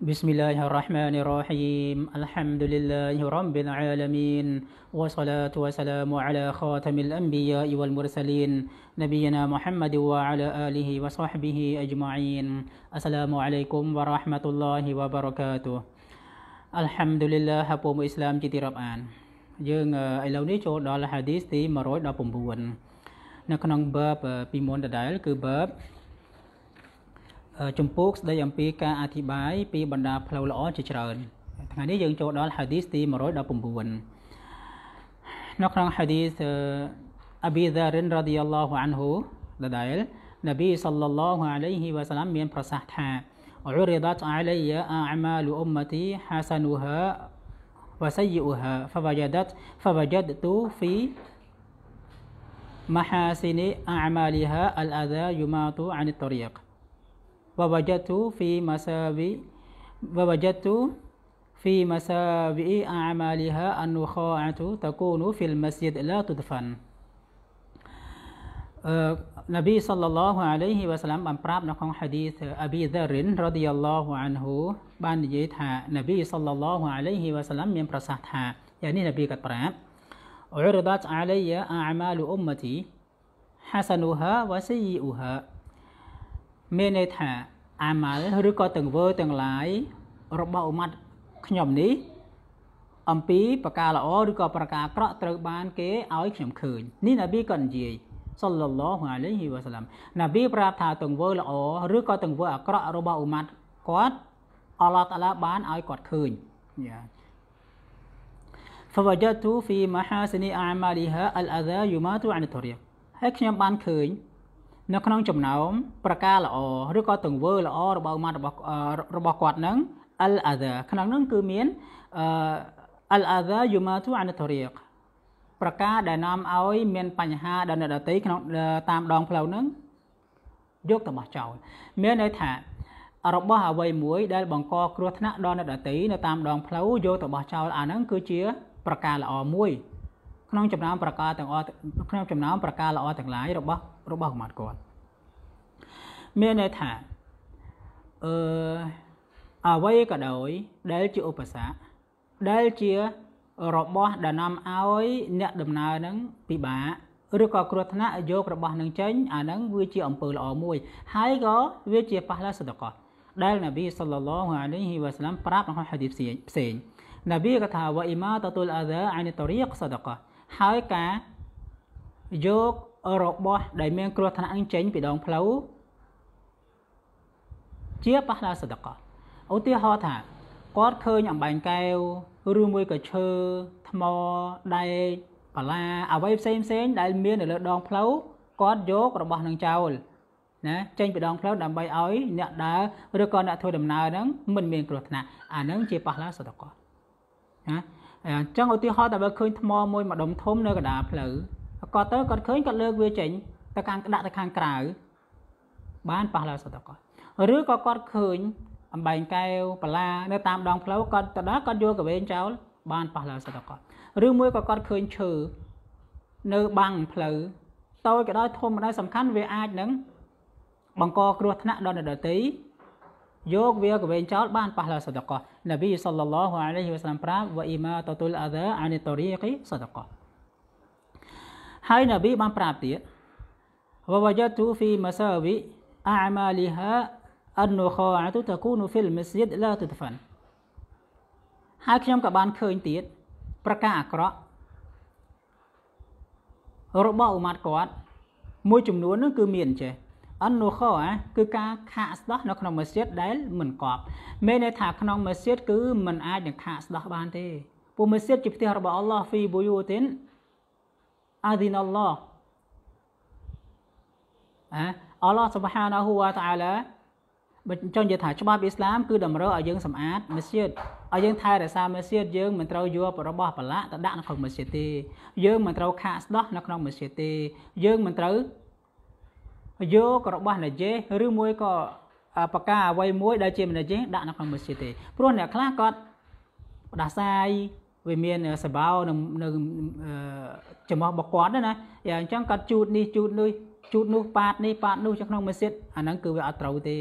بسم الله الرحمن الرحيم الحمد لله رب العالمين والصلاة والسلام على خاتم الأنبياء والمرسلين نبينا محمد وعلى آله وصحبه أجمعين السلام عليكم ورحمة الله وبركاته อลฮมดลลลาฮผมอสลามจตรบอานយើងឥឡវនេះចលដលហាឌសទ دادال كباب ចំពោះស្ដីអំពីការអធិប្បាយពីបណ្ដាផ្លូវល្អជាច្រើនថ្ងៃនេះយើងចូលដល់ហាឌីសទី119នៅក្នុងហាឌីសអប៊ីដារិនរ៉ាឌីយ៉ាឡោះអានហ៊ូដដែលនប៊ីសល្លឡោះអាឡៃហ៊ីវ៉ាសាឡាមមានប្រសាសន៍ថាអ៊ុរីដាតអាឡៃយ៉ាអាម៉ាលអ៊ុមម៉ទីហាសានូហាវ៉ាសៃយូហាហ្វាវ៉ាយ៉ាដាតហ្វាវ៉ាយ៉ាដទូហ្វី محاسن أعمالها الأذى يماط عن الطريق ووجدته في مسابي ووجدت في مسابئ أعمالها النخاعة تكون في المسجد لا تدفن آه، نبي صلى الله عليه وسلم أن براب نقوم حديث أبي ذر رضي الله عنه بان جيتها نبي صلى الله عليه وسلم من برساتها يعني نبي قد براب عرضت علي أعمال أمتي حسنها وسيئها មានន័យថាអាម៉ាល់ឬក៏ទាំងវើទាំងឡាយ របស់ឧម៉ាត់ខ្ញុំនេះអំពីប្រការល្អឬក៏ប្រការអាក្រក់ត្រូវបាន គេឲ្យខ្ញុំឃើញនេះនប៊ីក៏និយាយសល្លឡោះអាឡៃហ៊ីវ៉ាសាឡាមនប៊ីប្រាប់ថាទាំងវើល្អឬក៏ទាំងវើអាក្រក់របស់ឧម៉ាត់គាត់អល់ឡោះតាឡាបានឲ្យគាត់ឃើញយ៉ា فوجدت في محاسن أعمالها الأذى يمات عن الطريق ហើយខ្ញុំបានឃើញនៅក្នុងចំណោមប្រការល្អឬក៏ទង្វើល្អរបស់ម៉ាត់របស់របស់គាត់នឹង al adha ក្នុងនោះគឺមាន al adha yumatu an tariq ប្រការដែលនាំឲ្យ មានបញ្ហាដល់អ្នកដទៃក្នុងតាមដងផ្លូវនឹងយកទៅបោះចោលមានន័យថារបស់អ្វីមួយដែលបង្កគ្រោះថ្នាក់ដល់អ្នកដទៃនៅតាមដងផ្លូវយកទៅបោះចោលអាហ្នឹងគឺជា ប្រការល្អមួយក្នុងចំណោមប្រការទាំងអស់ក្នុងចំណោមប្រការល្អទាំងឡាយរបស់របស់កម្មាត់គាត់មានន័យថាអឺអ្វីក៏ដោយដែលជាឧបសគ្គដែលជារបស់ដែលនាំឲ្យអ្នកដំណើរនឹងពិបាកឬក៏គ្រោះថ្នាក់យករបស់នឹងចេញអានឹងវាជា អំពើល្អមួយហើយក៏វាជាប៉ះឡាសតកោះដែលនប៊ីសល្លឡោះអាឡៃហ៊ីវ៉ាសាឡាំប្រាប់ក្នុងហាឌីសផ្សេងណាប៊ីក៏ថាវ៉អ៊ីម៉ាតតុលអាហ្សាអានីតរីកសតកោះហើយការយករបស់ដែលមាន គ្រោះថ្នាក់នឹងចេញពីដងផ្លូវជាបះឡាសដកឧទាហរណ៍ថាគាត់ឃើញអំបែងកែវឬមួយក៏ឈើថ្មដែកបលាអ្វីផ្សេងផ្សេងដែលមាននៅលើដង ផ្លូវគាត់យករបស់នឹងចោលណាចេញពីដងផ្លូវដើម្បីឲ្យអ្នកដើរឬក៏អ្នកធ្វើដំណើរហ្នឹង មិនមានគ្រោះថ្នាក់អាហ្នឹងជាបះឡាសដកណាអញ្ចឹងឧទាហរណ៍តែបើឃើញថ្មមួយម្ដុំធំនៅកណ្ដាលផ្លូវគាត់ទៅគាត់ឃើញគាត់លើកវាចេញទៅខាងដាក់ទៅខាងក្រៅបានប៉ះឡើងសត្វគាត់ឬក៏គាត់ឃើញអំបែងកែវបលានៅតាមដងផ្លូវគាត់ទៅដល់គាត់យកកវែងចោល បានប៉ះឡើងសត្វគាត់ឬមួយក៏គាត់ឃើញឈើនៅបាំងផ្លូវតូចក៏ដោយធំក៏ដោយសំខាន់វាអាចនឹងបង្កគ្រោះថ្នាក់ដល់អ្នកដទៃយកវាកវែងចោលបានប៉ះឡាសដកោះនប៊ីសល្លឡោះអាឡៃហ៊ីវសឡាមប្រាប់វ៉អ៊ីម៉ាតតុលអាដាអានីតរីកីសដកោះហើយនប៊ីបានប្រាប់ទៀតវវជតុហ្វីម៉ាសាវីអាម៉ាលីហាអនុខាអតុតកូនហ្វីលមស្ជីដឡាតុតហ្វាន់ហើយខ្ញុំក៏បានឃើញទៀតប្រការអាក្រក់របស់ឧម៉ាត់គាត់មួយចំនួននឹងគឺមានចេះអនុខោគឺការខាក់ស្ដោះនៅក្នុងមស្ជីតដែលមិនកប់មានន័យថាក្នុងមស្ជីតគឺមិនអាចនឹងខាក់ស្ដោះបានទេពួកមស្ជីតជាផ្ទះរបស់អល់ឡោះហ្វីបូយូទីនអាឌីនអល់ឡោះអអល់ឡោះសុបហានាហ៊ូវតាអាឡាបើចង់និយាយថាច្បាប់អ៊ីស្លាមគឺតម្រូវឲ្យយើងសម្អាតមស្ជីតឲ្យយើងថែរក្សាមស្ជីតយើងមិនត្រូវយករបស់ប្រឡាក់ទៅដាក់នៅក្នុងមស្ជីតទេ យើងមិនត្រូវខាក់ស្ដោះនៅក្នុងមស្ជីតទេយើងមិនត្រូវយករបស់នាយេឬមួយក៏បកាអ្វីមួយដែលជានាយេដាក់នៅក្នុងមស្ជីតទេព្រោះអ្នកខ្លះគាត់ផ្ដាសាយវាមានសបោនៅនៅចំោះរបស់គាត់ណាអញ្ចឹងគាត់ជូតនេះជូតនោះជូតនោះប៉ាតនេះប៉ាតនោះនៅក្នុងមស្ជីតអាហ្នឹងគឺវាអត់ត្រូវទេ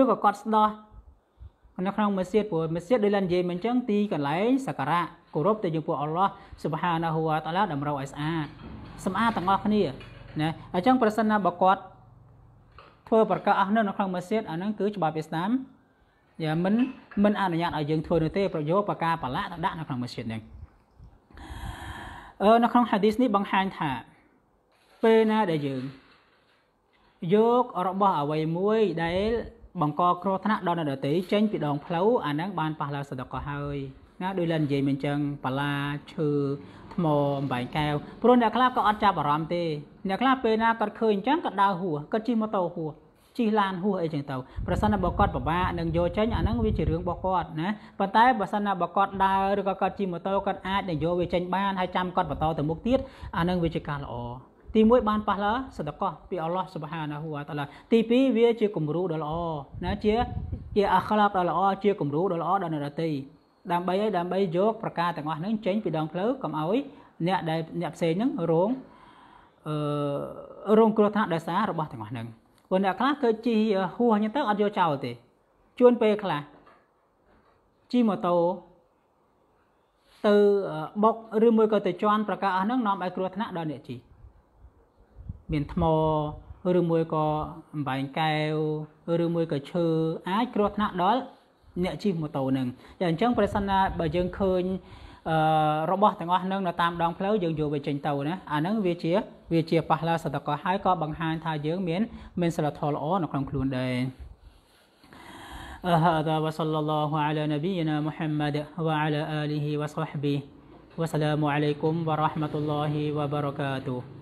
ឬក៏គាត់ស្ដោះនៅក្នុងមស្ជីតព្រោះមស្ជីតដូចឡាននិយាយមិនអញ្ចឹងទីកន្លែងសក្ការៈគោរពទៅចំពោះអល់ឡោះស៊ុបហានាហ៊ូវតាឡាតម្រូវឲ្យស្អាតសម្អាតទាំងអស់គ្នាណាអញ្ចឹងប្រសិនណាបើគាត់ធ្វើប្រកាសអស់នៅក្នុងម៉ាស៊ីនអាហ្នឹងគឺច្បាប់វៀតណាមយ៉ាមិនមិនអនុញ្ញាតឲ្យយើងធ្វើនោះទេប្រយោគប្រការបលាក់ទៅដាក់នៅក្នុងម៉ាស៊ីនហ្នឹងអឺនៅក្នុងហាឌីសនេះបង្ហាញថាពេលណាដែលយើងយករបស់អ្វីមួយ ដែល បង្កគ្រោះថ្នាក់ដល់អ្នកដទៃចេញពីដងផ្លូវអាហ្នឹងបានប៉ះឡើងសដកក៏ហើយណាដោយលិននិយាយមិនអញ្ចឹងបលាឈើថ្មអំបែងកែវព្រោះអ្នកខ្លះក៏អត់ចាប់អារម្មណ៍ទេអ្នកខ្លះពេលណាគាត់ឃើញអញ្ចឹងគាត់ដើរហួសគាត់ជិះម៉ូតូហួសជិះឡានហួសអីចឹងទៅប្រសិនបើគាត់ពិបាកនឹងយកចេញអាហ្នឹងវាជារឿងរបស់គាត់ណាប៉ុន្តែបើសិនបើគាត់ដើរឬក៏គាត់ជិះម៉ូតូគាត់អាចនឹងយកវាចេញបានហើយចាំគាត់បន្តទៅមុខទៀតអាហ្នឹងវាជាការល្អទី1បានប៉ះឡាសតកោះពីអល់ឡោះសុបហានាហ៊ូវតាឡាទី2វាជាគំរូដ៏ល្អណាជាជាអាខ្លាបដ៏ល្អជាគំរូដ៏ល្អដល់អ្នកដទៃដើម្បីឲ្យដើម្បីយកប្រការទាំងអស់ហ្នឹងចេញពីដងផ្លូវកុំឲ្យអ្នកដែលអ្នកផ្សេងហ្នឹងរងអឺរងគ្រោះថ្នាក់ដោយសាររបស់ទាំងអស់ហ្នឹងព្រោះអ្នកខ្លះគឺជិះហួសហ្នឹងទៅអត់យកចោលទេជួនពេលខ្លះជិះម៉ូតូទៅបុកឬមួយក៏ទៅជន់ប្រការអស់ហ្នឹងនាំឲ្យគ្រោះថ្នាក់ដល់អ្នកជិះមានថ្មឬមួយក៏អំបែងកែវឬមួយក៏ឈើអាចគ្រោះថ្នាក់ដល់អ្នកជិះម៉ូតូនឹងតែអញ្ចឹងប្រសិនណាបើយើងឃើញអឺរបស់ទាំងអស់ហ្នឹងនៅតាមដងផ្លូវយើងយកវាចេញទៅណាអាហ្នឹងវាជា វាជាប៉ះឡាសតកោហើយក៏បង្ហាញថាយើងមានមានសិលធម៌ល្អនៅក្នុងខ្លួនដែរ هذا وصلى الله على نبينا محمد وعلى آله وصحبه والسلام عليكم ورحمة الله وبركاته